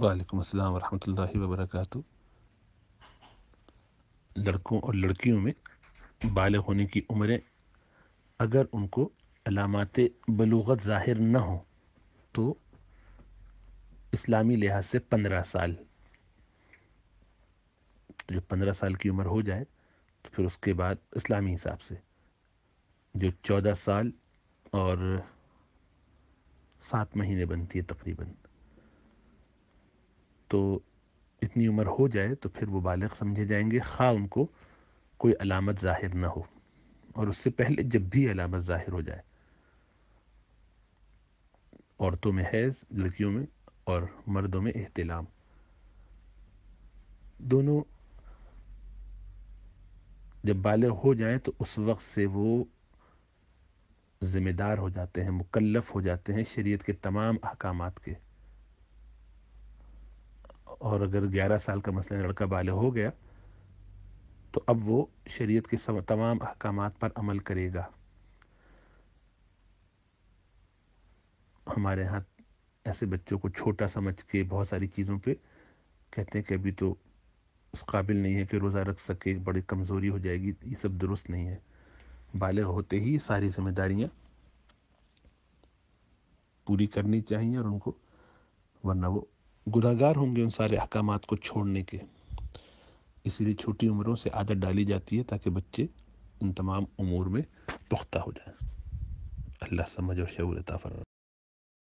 वालेकुम अस्सलाम वरहमतुल्लाहि वबरकातु लड़कों और लड़कियों में बाल होने की उम्रें अगर उनको अलामत बलूगत ज़ाहिर न हो तो इस्लामी लिहाज से पंद्रह साल तो जब पंद्रह साल की उम्र हो जाए तो फिर उसके बाद इस्लामी हिसाब से जो चौदह साल और सात महीने बनती है तकरीबन तो इतनी उम्र हो जाए तो फिर वो बालग समझे जाएंगे खा उनको कोई अलामत ज़ाहिर ना हो और उससे पहले जब भी अलामत ज़ाहिर हो जाए औरतों में हैज़ लड़कियों में और मर्दों में अहतलाम दोनों जब बालग हो जाए तो उस वक्त से वो ज़िम्मेदार हो जाते हैं मुकल्लफ हो जाते हैं शरीयत के तमाम अहकाम के और अगर 11 साल का मसला लड़का बाल हो गया तो अब वो शरीयत के सब तमाम अहकाम पर अमल करेगा हमारे यहाँ ऐसे बच्चों को छोटा समझ के बहुत सारी चीज़ों पे कहते हैं कि अभी तो उस काबिल नहीं है कि रोज़ा रख सके बड़ी कमज़ोरी हो जाएगी ये सब दुरुस्त नहीं है बालग होते ही सारी जिम्मेदारियाँ पूरी करनी चाहिए और उनको वरना वो गुनागार होंगे उन सारे अहकाम को छोड़ने के इसीलिए छोटी उम्रों से आदत डाली जाती है ताकि बच्चे इन तमाम उमूर में पुख्ता हो जाए अल्लाह समझ और शूर